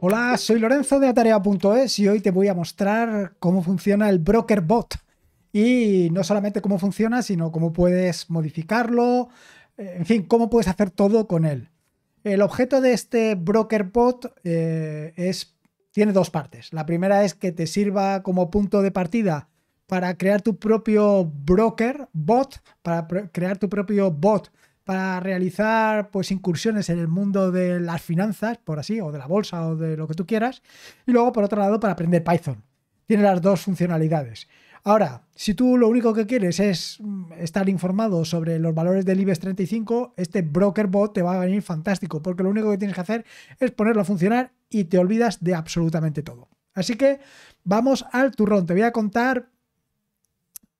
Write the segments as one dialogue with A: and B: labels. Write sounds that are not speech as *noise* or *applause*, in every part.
A: Hola, soy Lorenzo de Atarea.es y hoy te voy a mostrar cómo funciona el broker bot. Y no solamente cómo funciona, sino cómo puedes modificarlo, eh, en fin, cómo puedes hacer todo con él. El objeto de este broker bot eh, es, tiene dos partes. La primera es que te sirva como punto de partida para crear tu propio broker bot, para crear tu propio bot para realizar pues incursiones en el mundo de las finanzas, por así, o de la bolsa o de lo que tú quieras, y luego por otro lado para aprender Python. Tiene las dos funcionalidades. Ahora, si tú lo único que quieres es mm, estar informado sobre los valores del IBEX 35, este broker bot te va a venir fantástico, porque lo único que tienes que hacer es ponerlo a funcionar y te olvidas de absolutamente todo. Así que vamos al turrón. Te voy a contar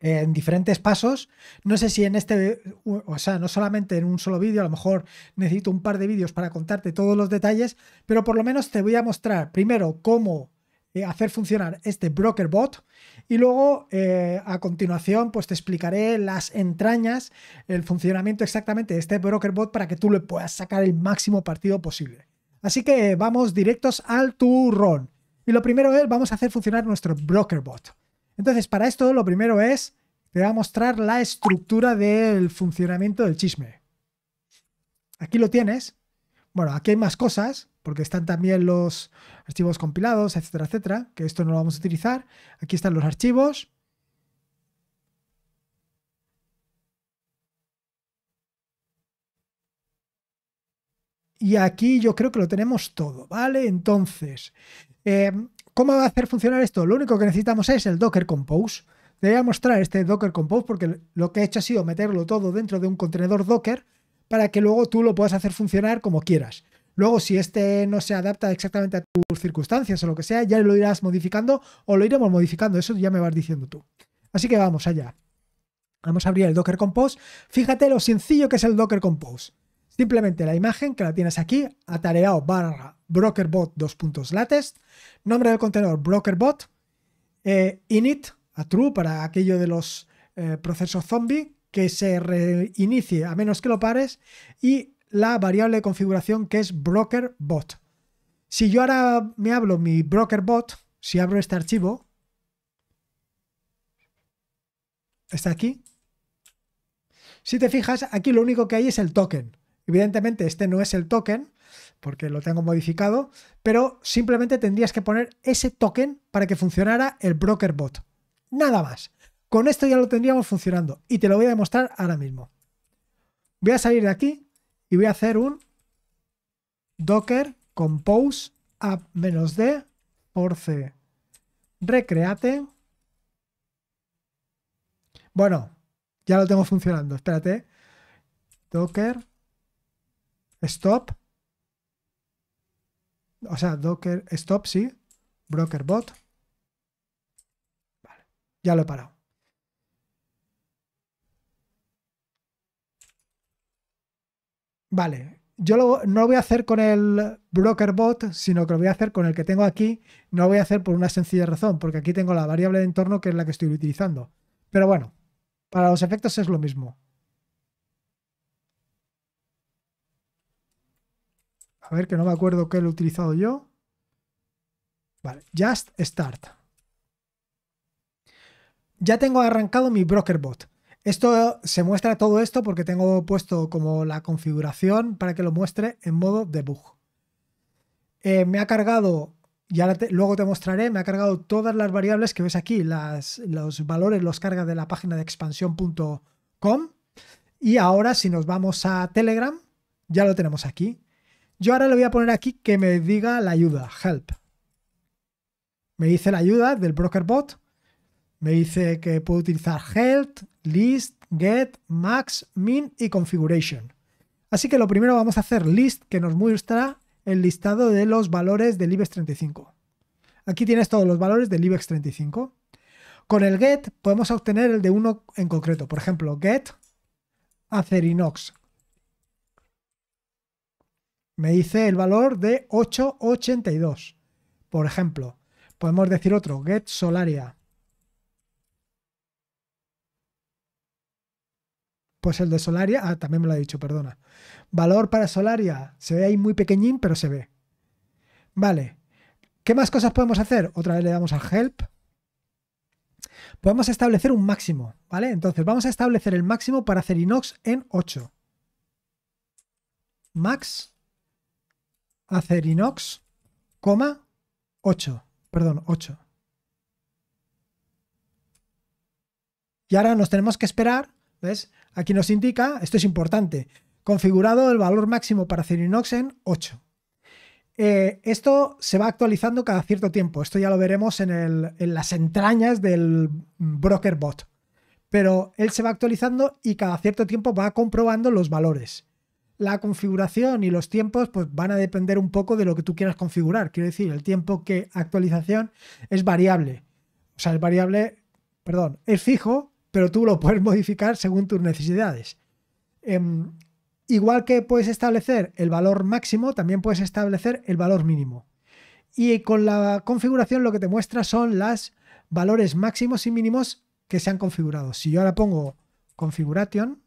A: en diferentes pasos. No sé si en este, o sea, no solamente en un solo vídeo, a lo mejor necesito un par de vídeos para contarte todos los detalles, pero por lo menos te voy a mostrar primero cómo eh, hacer funcionar este broker bot y luego eh, a continuación pues te explicaré las entrañas, el funcionamiento exactamente de este broker bot para que tú le puedas sacar el máximo partido posible. Así que vamos directos al turrón. Y lo primero es, vamos a hacer funcionar nuestro broker bot. Entonces, para esto lo primero es, te voy a mostrar la estructura del funcionamiento del chisme. Aquí lo tienes. Bueno, aquí hay más cosas, porque están también los archivos compilados, etcétera, etcétera, que esto no lo vamos a utilizar. Aquí están los archivos. Y aquí yo creo que lo tenemos todo, ¿vale? Entonces, em, ¿Cómo va a hacer funcionar esto? Lo único que necesitamos es el Docker Compose. Te voy a mostrar este Docker Compose porque lo que he hecho ha sido meterlo todo dentro de un contenedor Docker para que luego tú lo puedas hacer funcionar como quieras. Luego, si este no se adapta exactamente a tus circunstancias o lo que sea, ya lo irás modificando o lo iremos modificando. Eso ya me vas diciendo tú. Así que vamos allá. Vamos a abrir el Docker Compose. Fíjate lo sencillo que es el Docker Compose. Simplemente la imagen que la tienes aquí, atareado barra brokerbot dos puntos nombre del contenedor brokerbot, eh, init a true para aquello de los eh, procesos zombie que se reinicie a menos que lo pares y la variable de configuración que es brokerbot. Si yo ahora me hablo mi brokerbot, si abro este archivo, está aquí. Si te fijas, aquí lo único que hay es el token. Evidentemente este no es el token, porque lo tengo modificado, pero simplemente tendrías que poner ese token para que funcionara el broker bot. Nada más. Con esto ya lo tendríamos funcionando y te lo voy a demostrar ahora mismo. Voy a salir de aquí y voy a hacer un docker compose app-d force recreate. Bueno, ya lo tengo funcionando. Espérate. Docker stop. O sea, docker stop, sí. Broker bot. Vale, ya lo he parado. Vale, yo no lo voy a hacer con el broker bot, sino que lo voy a hacer con el que tengo aquí. No lo voy a hacer por una sencilla razón, porque aquí tengo la variable de entorno que es la que estoy utilizando. Pero bueno, para los efectos es lo mismo. A ver, que no me acuerdo qué lo he utilizado yo. Vale, just start. Ya tengo arrancado mi broker bot Esto se muestra todo esto porque tengo puesto como la configuración para que lo muestre en modo debug. Eh, me ha cargado, ya luego te mostraré, me ha cargado todas las variables que ves aquí, los valores los carga de la página de expansión.com. Y ahora si nos vamos a Telegram, ya lo tenemos aquí. Yo ahora le voy a poner aquí que me diga la ayuda, help. Me dice la ayuda del broker bot. Me dice que puedo utilizar help, list, get, max, min y configuration. Así que lo primero vamos a hacer list que nos muestra el listado de los valores del IBEX 35. Aquí tienes todos los valores del IBEX 35. Con el get podemos obtener el de uno en concreto. Por ejemplo, get inox me dice el valor de 8,82. Por ejemplo, podemos decir otro, get solaria. Pues el de Solaria, ah, también me lo ha dicho, perdona. Valor para Solaria, se ve ahí muy pequeñín, pero se ve. Vale, ¿qué más cosas podemos hacer? Otra vez le damos al help. Podemos establecer un máximo, ¿vale? Entonces vamos a establecer el máximo para hacer inox en 8. Max Hacer coma 8. Perdón, 8. Y ahora nos tenemos que esperar, ¿ves? Aquí nos indica, esto es importante, configurado el valor máximo para hacer inox en 8. Eh, esto se va actualizando cada cierto tiempo, esto ya lo veremos en, en las entrañas del broker bot, pero él se va actualizando y cada cierto tiempo va comprobando los valores la configuración y los tiempos pues van a depender un poco de lo que tú quieras configurar. Quiero decir, el tiempo que actualización es variable. O sea, es variable, perdón, es fijo, pero tú lo puedes modificar según tus necesidades. Em, igual que puedes establecer el valor máximo, también puedes establecer el valor mínimo. Y con la configuración lo que te muestra son los valores máximos y mínimos que se han configurado. Si yo ahora pongo configuration,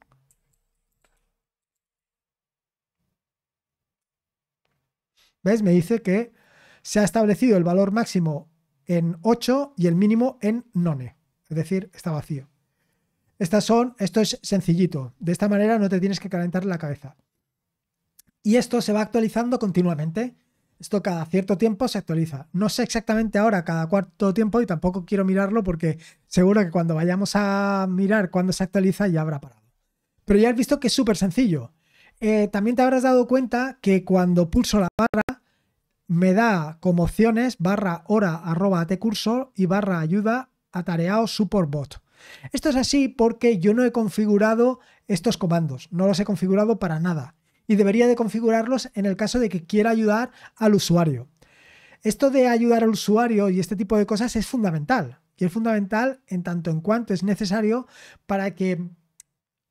A: ¿Ves? Me dice que se ha establecido el valor máximo en 8 y el mínimo en none. Es decir, está vacío. Estas son, esto es sencillito. De esta manera no te tienes que calentar la cabeza. Y esto se va actualizando continuamente. Esto cada cierto tiempo se actualiza. No sé exactamente ahora cada cuarto tiempo y tampoco quiero mirarlo porque seguro que cuando vayamos a mirar cuando se actualiza ya habrá parado. Pero ya has visto que es súper sencillo. Eh, también te habrás dado cuenta que cuando pulso la barra me da como opciones barra hora arroba cursor y barra ayuda o support bot. Esto es así porque yo no he configurado estos comandos, no los he configurado para nada y debería de configurarlos en el caso de que quiera ayudar al usuario. Esto de ayudar al usuario y este tipo de cosas es fundamental y es fundamental en tanto en cuanto es necesario para que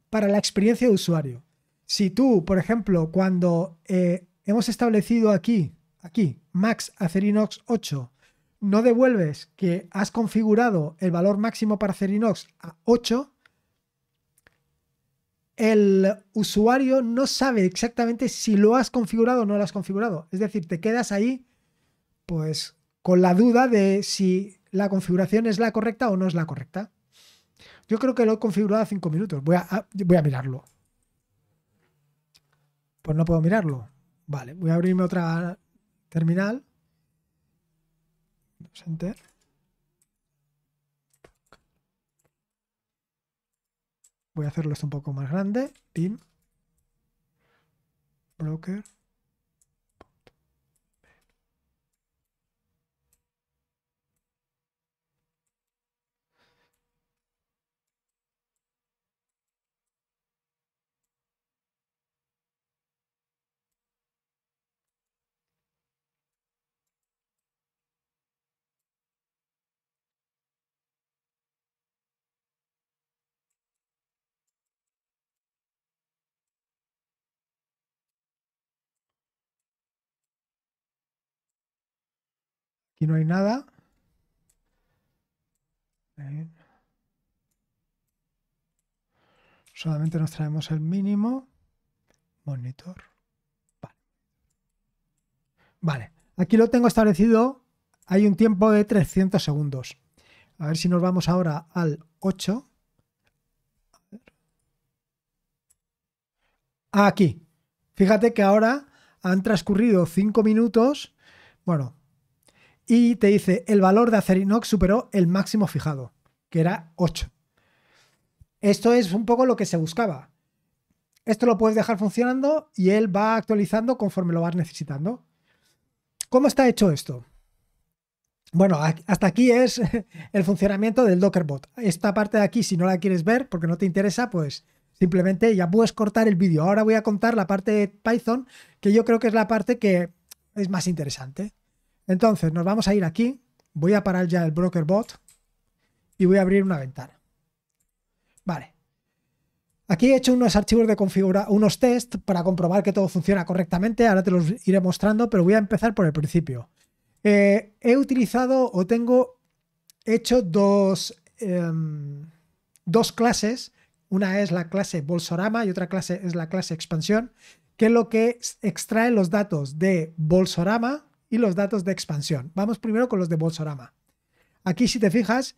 A: para la experiencia de usuario. Si tú, por ejemplo, cuando eh, hemos establecido aquí aquí, max Acerinox 8, no devuelves que has configurado el valor máximo para Inox a 8, el usuario no sabe exactamente si lo has configurado o no lo has configurado. Es decir, te quedas ahí pues con la duda de si la configuración es la correcta o no es la correcta. Yo creo que lo he configurado a 5 minutos. Voy a, voy a mirarlo. Pues no puedo mirarlo. Vale, voy a abrirme otra terminal, enter, voy a hacerlo esto un poco más grande, team, broker, Aquí no hay nada. Solamente nos traemos el mínimo. Monitor. Vale. Vale. Aquí lo tengo establecido. Hay un tiempo de 300 segundos. A ver si nos vamos ahora al 8. Ah, aquí. Fíjate que ahora han transcurrido 5 minutos. Bueno, y te dice, el valor de Acerinox superó el máximo fijado, que era 8. Esto es un poco lo que se buscaba. Esto lo puedes dejar funcionando y él va actualizando conforme lo vas necesitando. ¿Cómo está hecho esto? Bueno, hasta aquí es *laughs* el funcionamiento del Dockerbot. Esta parte de aquí, si no la quieres ver porque no te interesa, pues simplemente ya puedes cortar el vídeo. Ahora voy a contar la parte de Python, que yo creo que es la parte que es más interesante. Entonces nos vamos a ir aquí, voy a parar ya el broker bot y voy a abrir una ventana. Vale. Aquí he hecho unos archivos de configuración unos test para comprobar que todo funciona correctamente. Ahora te los iré mostrando, pero voy a empezar por el principio. Eh, he utilizado o tengo hecho dos, em, dos clases. Una es la clase Bolsorama y otra clase es la clase expansión, que es lo que extrae los datos de Bolsorama y los datos de expansión. Vamos primero con los de Bolsorama. Aquí, si te fijas,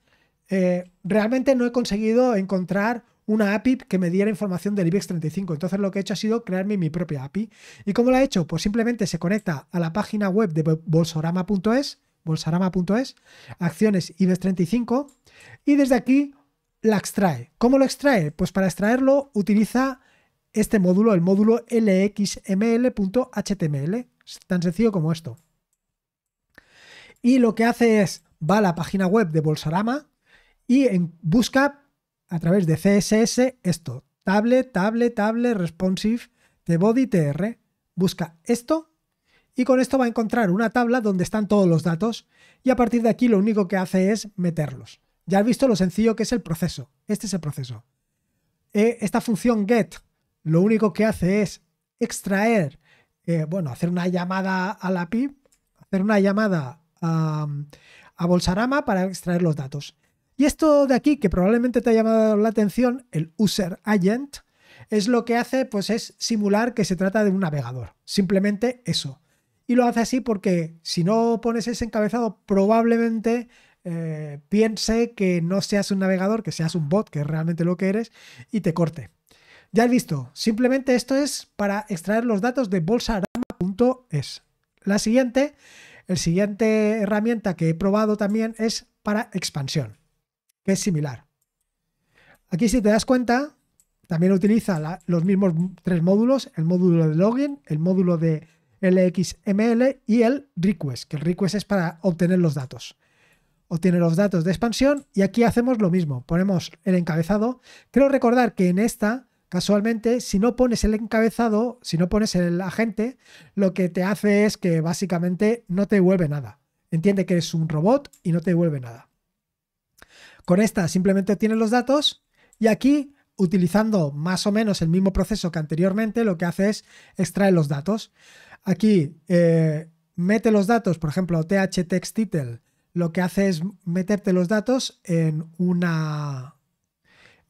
A: eh, realmente no he conseguido encontrar una API que me diera información del IBEX 35. Entonces lo que he hecho ha sido crearme mi propia API. ¿Y cómo la he hecho? Pues simplemente se conecta a la página web de bolsorama.es, bolsorama.es, acciones IBEX 35, y desde aquí la extrae. ¿Cómo lo extrae? Pues para extraerlo utiliza este módulo, el módulo lxml.html. Tan sencillo como esto. Y lo que hace es, va a la página web de Bolsarama y en, busca a través de CSS esto, table, table, table, responsive, de body TR. Busca esto y con esto va a encontrar una tabla donde están todos los datos y a partir de aquí lo único que hace es meterlos. Ya has visto lo sencillo que es el proceso. Este es el proceso. Eh, esta función get lo único que hace es extraer, eh, bueno, hacer una llamada a la API, hacer una llamada a, Bolsarama para extraer los datos. Y esto de aquí, que probablemente te ha llamado la atención, el user agent, es lo que hace, pues es simular que se trata de un navegador. Simplemente eso. Y lo hace así porque si no pones ese encabezado, probablemente eh, piense que no seas un navegador, que seas un bot, que es realmente lo que eres, y te corte. Ya he visto, simplemente esto es para extraer los datos de bolsarama.es. La siguiente el siguiente herramienta que he probado también es para expansión, que es similar. Aquí si te das cuenta, también utiliza los mismos tres módulos, el módulo de login, el módulo de LXML y el request, que el request es para obtener los datos. Obtiene los datos de expansión y aquí hacemos lo mismo, ponemos el encabezado. Creo recordar que en esta Casualmente, si no pones el encabezado, si no pones el agente, lo que te hace es que básicamente no te devuelve nada. Entiende que eres un robot y no te devuelve nada. Con esta simplemente obtienes los datos y aquí, utilizando más o menos el mismo proceso que anteriormente, lo que hace es extraer los datos. Aquí eh, mete los datos, por ejemplo, TH text lo que hace es meterte los datos en una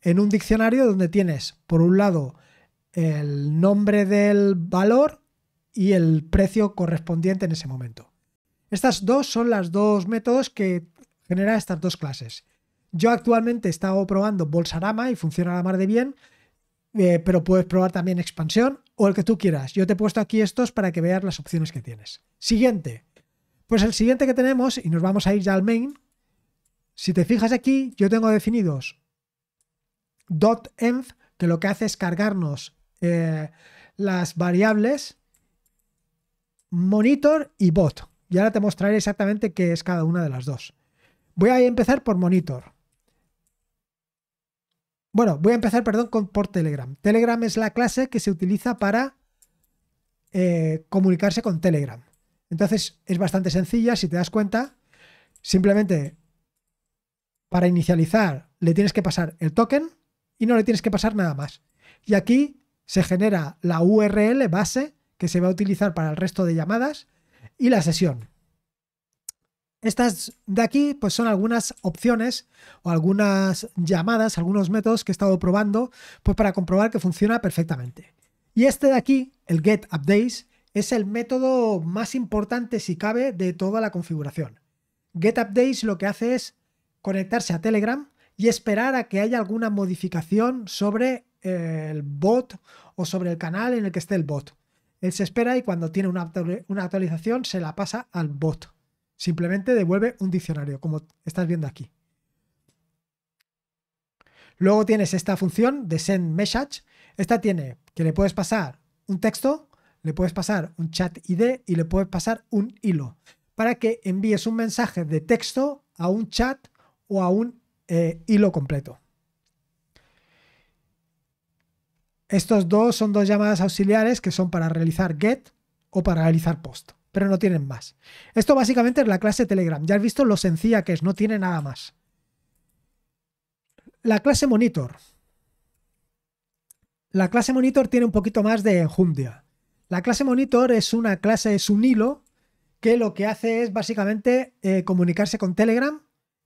A: en un diccionario donde tienes, por un lado, el nombre del valor y el precio correspondiente en ese momento. Estas dos son las dos métodos que genera estas dos clases. Yo actualmente he estado probando Bolsarama y funciona a la mar de bien, eh, pero puedes probar también expansión o el que tú quieras. Yo te he puesto aquí estos para que veas las opciones que tienes. Siguiente. Pues el siguiente que tenemos, y nos vamos a ir ya al main, si te fijas aquí, yo tengo definidos .env, que lo que hace es cargarnos eh, las variables monitor y bot. Y ahora te mostraré exactamente qué es cada una de las dos. Voy a empezar por monitor. Bueno, voy a empezar, perdón, con, por Telegram. Telegram es la clase que se utiliza para eh, comunicarse con Telegram. Entonces es bastante sencilla, si te das cuenta, simplemente para inicializar le tienes que pasar el token, y no le tienes que pasar nada más. Y aquí se genera la URL base que se va a utilizar para el resto de llamadas y la sesión. Estas de aquí pues son algunas opciones o algunas llamadas, algunos métodos que he estado probando pues para comprobar que funciona perfectamente. Y este de aquí, el get updates, es el método más importante si cabe de toda la configuración. Get updates lo que hace es conectarse a Telegram y esperar a que haya alguna modificación sobre eh, el bot o sobre el canal en el que esté el bot. Él se espera y cuando tiene una, actualización se la pasa al bot. Simplemente devuelve un diccionario, como estás viendo aquí. Luego tienes esta función de send message. Esta tiene que le puedes pasar un texto, le puedes pasar un chat ID y le puedes pasar un hilo para que envíes un mensaje de texto a un chat o a un eh, hilo completo. Estos dos son dos llamadas auxiliares que son para realizar get o para realizar post, pero no tienen más. Esto básicamente es la clase Telegram. Ya has visto lo sencilla que es, no tiene nada más. La clase monitor. La clase monitor tiene un poquito más de enjundia. La clase monitor es una clase, es un hilo que lo que hace es básicamente eh, comunicarse con Telegram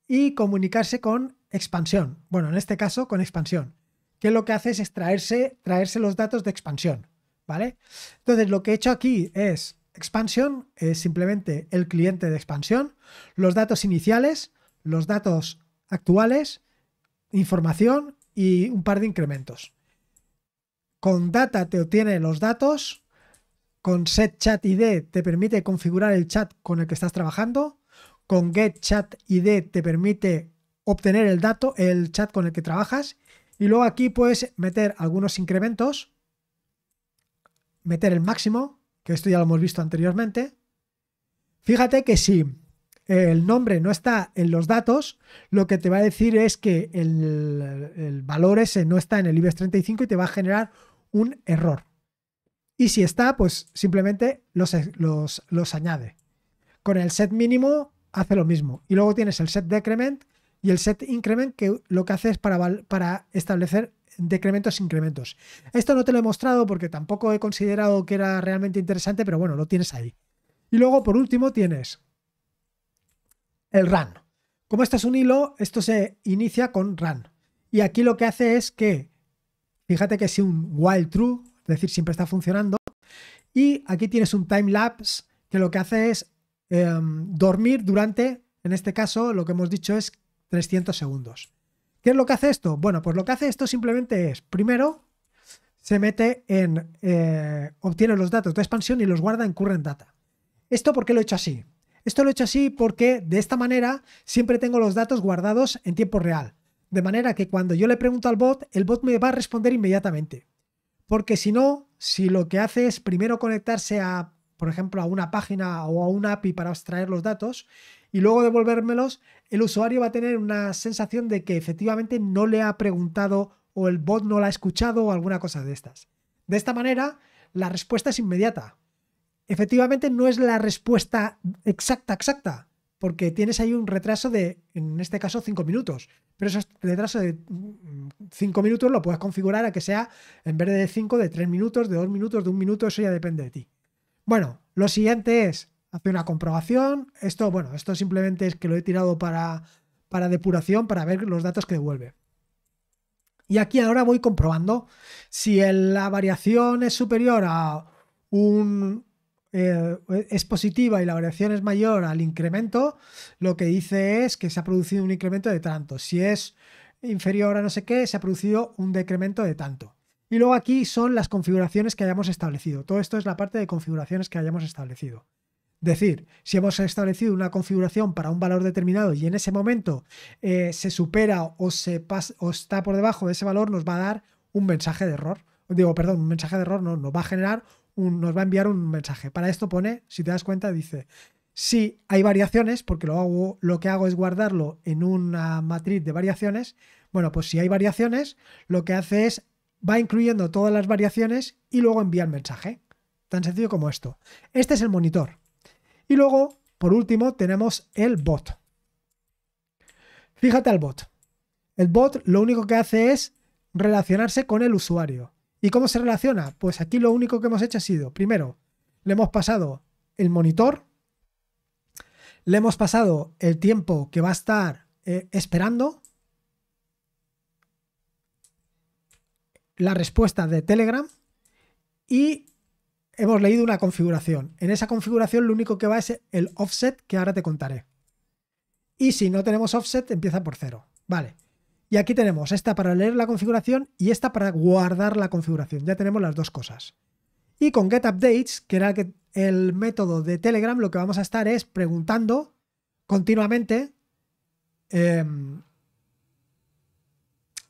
A: y comunicarse con expansión. Bueno, en este caso con expansión, que lo que hace es extraerse, traerse los datos de expansión, ¿vale? Entonces, lo que he hecho aquí es expansión, es simplemente el cliente de expansión, los datos iniciales, los datos actuales, información y un par de incrementos. Con data te obtiene los datos, con set chat ID te permite configurar el chat con el que estás trabajando, con Get Chat ID te permite obtener el dato, el chat con el que trabajas. Y luego aquí puedes meter algunos incrementos, meter el máximo, que esto ya lo hemos visto anteriormente. Fíjate que si el nombre no está en los datos, lo que te va a decir es que el, valor ese no está en el IBEX 35 y te va a generar un error. Y si está, pues simplemente los, los, los añade. Con el set mínimo hace lo mismo. Y luego tienes el set decrement y el set increment que lo que hace es para, para establecer decrementos e incrementos. Esto no te lo he mostrado porque tampoco he considerado que era realmente interesante, pero bueno, lo tienes ahí. Y luego por último tienes el run. Como esto es un hilo, esto se inicia con run. Y aquí lo que hace es que, fíjate que es un while true, es decir, siempre está funcionando, y aquí tienes un time lapse que lo que hace es Em, dormir durante, en este caso, lo que hemos dicho es 300 segundos. ¿Qué es lo que hace esto? Bueno, pues lo que hace esto simplemente es, primero, se mete en, eh, obtiene los datos de expansión y los guarda en current data. ¿Esto por qué lo he hecho así? Esto lo he hecho así porque de esta manera siempre tengo los datos guardados en tiempo real. De manera que cuando yo le pregunto al bot, el bot me va a responder inmediatamente. Porque si no, si lo que hace es primero conectarse a por ejemplo, a una página o a un API para extraer los datos y luego devolvérmelos, el usuario va a tener una sensación de que efectivamente no le ha preguntado o el bot no la ha escuchado o alguna cosa de estas. De esta manera, la respuesta es inmediata. Efectivamente no es la respuesta exacta, exacta, porque tienes ahí un retraso de, en este caso, cinco minutos. Pero ese retraso de mm, cinco minutos lo puedes configurar a que sea, en vez de cinco de tres minutos, de dos minutos, de un minuto, eso ya depende de ti. Bueno, lo siguiente es, hacer una comprobación. Esto, bueno, esto simplemente es que lo he tirado para, depuración, para ver los datos que devuelve. Y aquí ahora voy comprobando si la variación es superior a un... Eh, es positiva y la variación es mayor al incremento, lo que dice es que se ha producido un incremento de tanto. Si es inferior a no sé qué, se ha producido un decremento de tanto. Y luego aquí son las configuraciones que hayamos establecido. Todo esto es la parte de configuraciones que hayamos establecido. Decir, si hemos establecido una configuración para un valor determinado y en ese momento eh, se supera o, se pasa, o está por debajo de ese valor, nos va a dar un mensaje de error. Digo, perdón, un mensaje de error no, nos va a generar, nos va a enviar un mensaje. Para esto pone, si te das cuenta, dice, si hay variaciones, porque lo, hago, lo que hago es guardarlo en una matriz de variaciones, bueno, pues si hay variaciones, lo que hace es va incluyendo todas las variaciones y luego envía el mensaje. Tan sencillo como esto. Este es el monitor. Y luego, por último, tenemos el bot. Fíjate al bot. El bot lo único que hace es relacionarse con el usuario. ¿Y cómo se relaciona? Pues aquí lo único que hemos hecho ha sido, primero, le hemos pasado el monitor, le hemos pasado el tiempo que va a estar eh, esperando, la respuesta de Telegram y hemos leído una configuración. En esa configuración lo único que va es el offset que ahora te contaré. Y si no tenemos offset empieza por cero. Vale. Y aquí tenemos esta para leer la configuración y esta para guardar la configuración. Ya tenemos las dos cosas. Y con getUpdates, que era el, método de Telegram, lo que vamos a estar es preguntando continuamente em,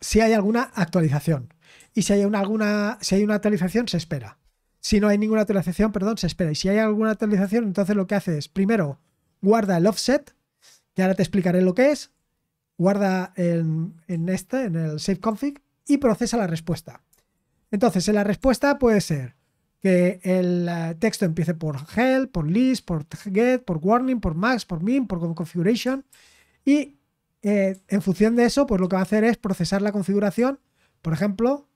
A: si hay alguna actualización y si hay una, alguna, si hay una actualización, se espera. Si no hay ninguna actualización, perdón, se espera. Y si hay alguna actualización, entonces lo que hace es, primero, guarda el offset, que ahora te explicaré lo que es, guarda en, este, en el save config, y procesa la respuesta. Entonces, en la respuesta puede ser que el eh, texto empiece por help, por list, por get, por warning, por max, por min, por configuration. Y eh, en función de eso, pues lo que va a hacer es procesar la configuración. Por ejemplo,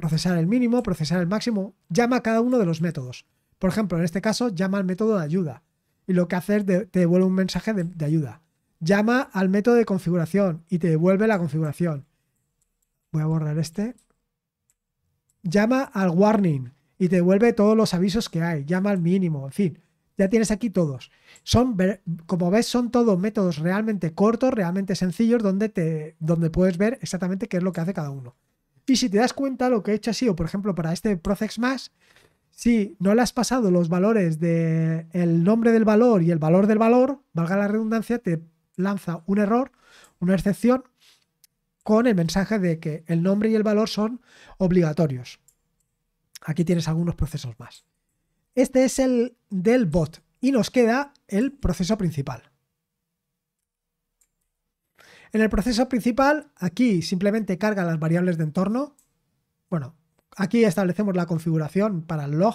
A: procesar el mínimo, procesar el máximo, llama a cada uno de los métodos. Por ejemplo, en este caso, llama al método de ayuda y lo que hace es te devuelve un mensaje de, ayuda. Llama al método de configuración y te devuelve la configuración. Voy a borrar este. Llama al warning y te devuelve todos los avisos que hay. Llama al mínimo, en fin. Ya tienes aquí todos. Son, como ves, son todos métodos realmente cortos, realmente sencillos, donde, te, donde puedes ver exactamente qué es lo que hace cada uno. Y si te das cuenta, lo que he hecho ha sido, por ejemplo, para este Procex más, si no le has pasado los valores del el nombre del valor y el valor del valor, valga la redundancia, te lanza un error, una excepción, con el mensaje de que el nombre y el valor son obligatorios. Aquí tienes algunos procesos más. Este es el del bot y nos queda el proceso principal. En el proceso principal, aquí simplemente carga las variables de entorno. Bueno, aquí establecemos la configuración para el log,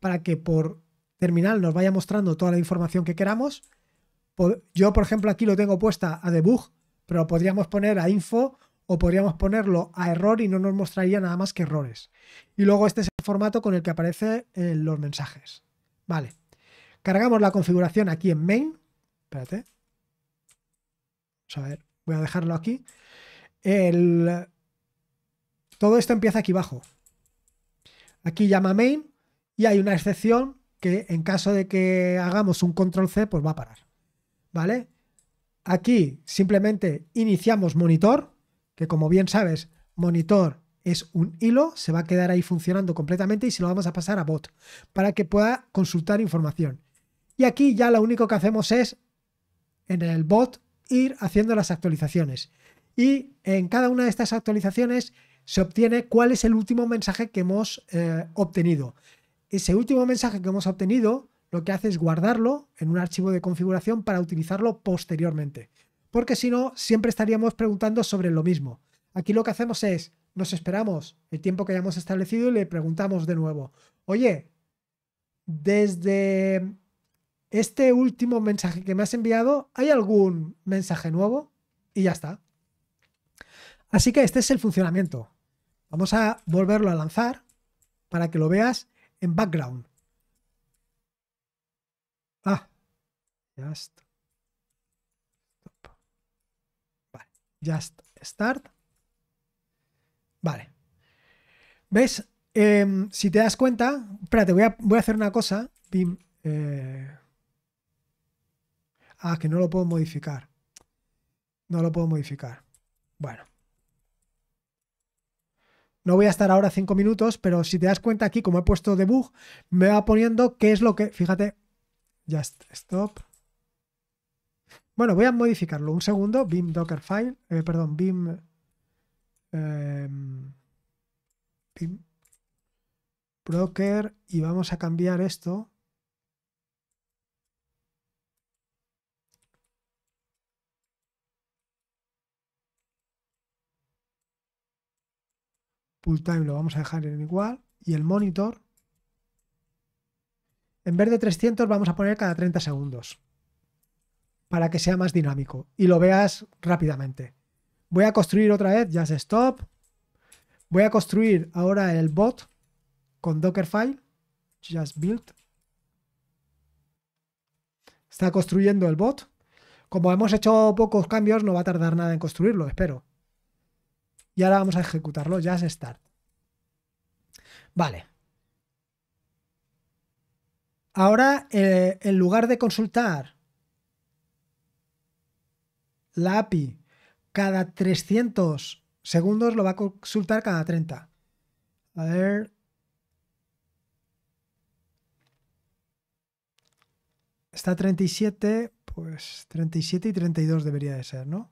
A: para que por terminal nos vaya mostrando toda la información que queramos. Yo, por ejemplo, aquí lo tengo puesta a debug, pero podríamos poner a info o podríamos ponerlo a error y no nos mostraría nada más que errores. Y luego este es el formato con el que aparecen eh, los mensajes. Vale. Cargamos la configuración aquí en main. Espérate. Vamos a ver voy a dejarlo aquí. Todo esto empieza aquí abajo. Aquí llama main y hay una excepción que en caso de que hagamos un control C, pues va a parar. ¿Vale? Aquí simplemente iniciamos monitor, que como bien sabes, monitor es un hilo, se va a quedar ahí funcionando completamente y se lo vamos a pasar a bot para que pueda consultar información. Y aquí ya lo único que hacemos es en el bot ir haciendo las actualizaciones. Y en cada una de estas actualizaciones se obtiene cuál es el último mensaje que hemos eh, obtenido. Ese último mensaje que hemos obtenido lo que hace es guardarlo en un archivo de configuración para utilizarlo posteriormente. Porque si no, siempre estaríamos preguntando sobre lo mismo. Aquí lo que hacemos es, nos esperamos el tiempo que hayamos establecido y le preguntamos de nuevo, oye, desde este último mensaje que me has enviado, ¿hay algún mensaje nuevo? Y ya está. Así que este es el funcionamiento. Vamos a volverlo a lanzar para que lo veas en background. Ah, Just. Vale, just start. Vale. ¿Ves? Em, si te das cuenta, espérate, voy a, voy a hacer una cosa. eh, Ah, que no lo puedo modificar. No lo puedo modificar. Bueno. No voy a estar ahora cinco minutos, pero si te das cuenta aquí, como he puesto debug, me va poniendo qué es lo que... Fíjate. just stop. Bueno, voy a modificarlo. Un segundo. Beam docker file eh, perdón, bim em, Broker. Y vamos a cambiar esto. Pull time lo vamos a dejar en igual. Y el monitor, en vez de 300 vamos a poner cada 30 segundos para que sea más dinámico y lo veas rápidamente. Voy a construir otra vez Just Stop. Voy a construir ahora el bot con Dockerfile. Just Build. Está construyendo el bot. Como hemos hecho pocos cambios, no va a tardar nada en construirlo, espero. Y ahora vamos a ejecutarlo, ya es start. Vale. Ahora, eh, en lugar de consultar la API cada 300 segundos, lo va a consultar cada 30. A ver. Está 37, pues 37 y 32 debería de ser, ¿no?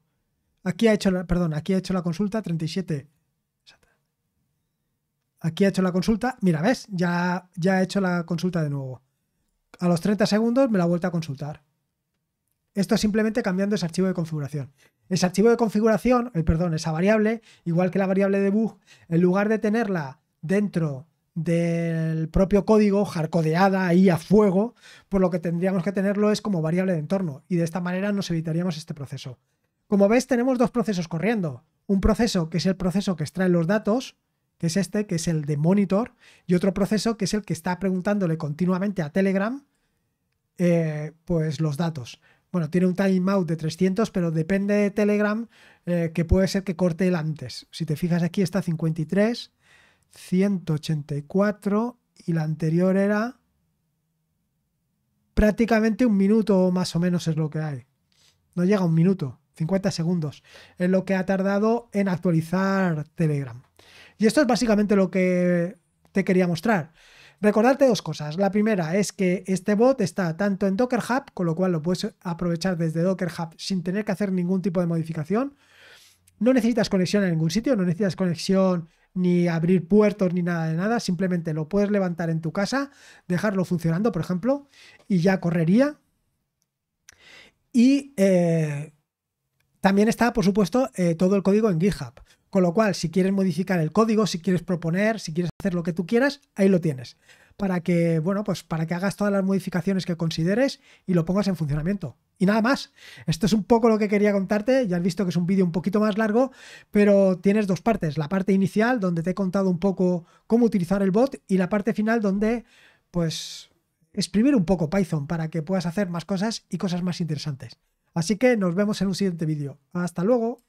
A: Aquí ha hecho la, perdón, aquí ha hecho la consulta 37. Aquí ha hecho la consulta. Mira, ¿ves? Ya, ya ha hecho la consulta de nuevo. A los 30 segundos me la ha vuelto a consultar. Esto es simplemente cambiando ese archivo de configuración. Ese archivo de configuración, eh, perdón, esa variable, igual que la variable debug, en lugar de tenerla dentro del propio código, jarcodeada ahí a fuego, por lo que tendríamos que tenerlo es como variable de entorno. Y de esta manera nos evitaríamos este proceso. Como ves, tenemos dos procesos corriendo. Un proceso que es el proceso que extrae los datos, que es este, que es el de monitor, y otro proceso que es el que está preguntándole continuamente a Telegram eh, pues los datos. Bueno, tiene un timeout de 300, pero depende de Telegram, eh, que puede ser que corte el antes. Si te fijas aquí está 53, 184 y la anterior era prácticamente un minuto más o menos es lo que hay. No llega a un minuto. 50 segundos, en lo que ha tardado en actualizar Telegram. Y esto es básicamente lo que te quería mostrar. Recordarte dos cosas. La primera es que este bot está tanto en Docker Hub, con lo cual lo puedes aprovechar desde Docker Hub sin tener que hacer ningún tipo de modificación. No necesitas conexión a ningún sitio, no necesitas conexión ni abrir puertos ni nada de nada. Simplemente lo puedes levantar en tu casa, dejarlo funcionando, por ejemplo, y ya correría. Y eh, también está, por supuesto, eh, todo el código en GitHub. Con lo cual, si quieres modificar el código, si quieres proponer, si quieres hacer lo que tú quieras, ahí lo tienes. Para que, bueno, pues para que hagas todas las modificaciones que consideres y lo pongas en funcionamiento. Y nada más. Esto es un poco lo que quería contarte. Ya has visto que es un vídeo un poquito más largo, pero tienes dos partes. La parte inicial, donde te he contado un poco cómo utilizar el bot, y la parte final, donde, pues, escribir un poco Python para que puedas hacer más cosas y cosas más interesantes. Así que nos vemos en un siguiente vídeo. Hasta luego.